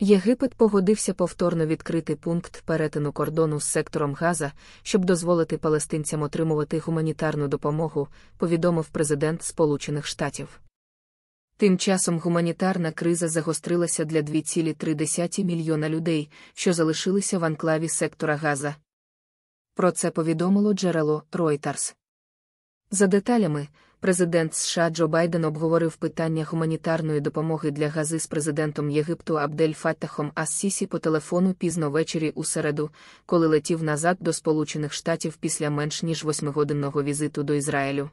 Єгипет погодився повторно відкрити пункт перетину кордону з сектором Газа, щоб дозволити палестинцям отримувати гуманітарну допомогу, повідомив президент Сполучених Штатів. Тим часом гуманітарна криза загострилася для 2,3 мільйона людей, що залишилися в анклаві сектора Газа. Про це повідомило джерело Reuters. За деталями. Президент США Джо Байден обговорив питання гуманітарної допомоги для гази з президентом Єгипту Абдель Фаттахом Ассісі по телефону пізно ввечері у середу, коли летів назад до Сполучених Штатів після менш ніж восьмигодинного візиту до Ізраїлю.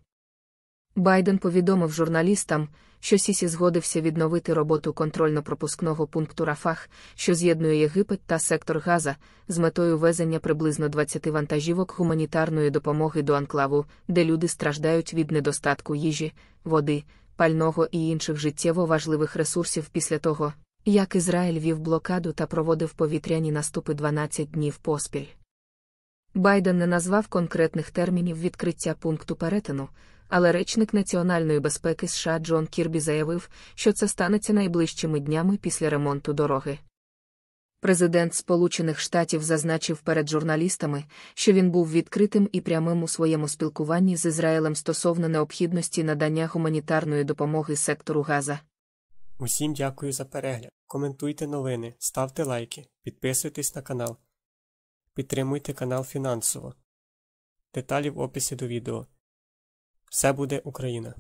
Байден повідомив журналістам, що Сісі згодився відновити роботу контрольно-пропускного пункту Рафах, що з'єднує Єгипет та сектор Газа, з метою везення приблизно 20 вантажівок гуманітарної допомоги до анклаву, де люди страждають від недостатку їжі, води, пального і інших життєво важливих ресурсів після того, як Ізраїль вів блокаду та проводив повітряні наступи 12 днів поспіль. Байден не назвав конкретних термінів відкриття пункту перетину але речник національної безпеки США Джон Кірбі заявив, що це станеться найближчими днями після ремонту дороги. Президент Сполучених Штатів зазначив перед журналістами, що він був відкритим і прямим у своєму спілкуванні з Ізраїлем стосовно необхідності надання гуманітарної допомоги сектору Газа. Усім дякую за перегляд. Коментуйте новини, ставте лайки, підписуйтесь на канал. Підтримуйте канал фінансово. Деталі в описі до відео. Все буде Україна!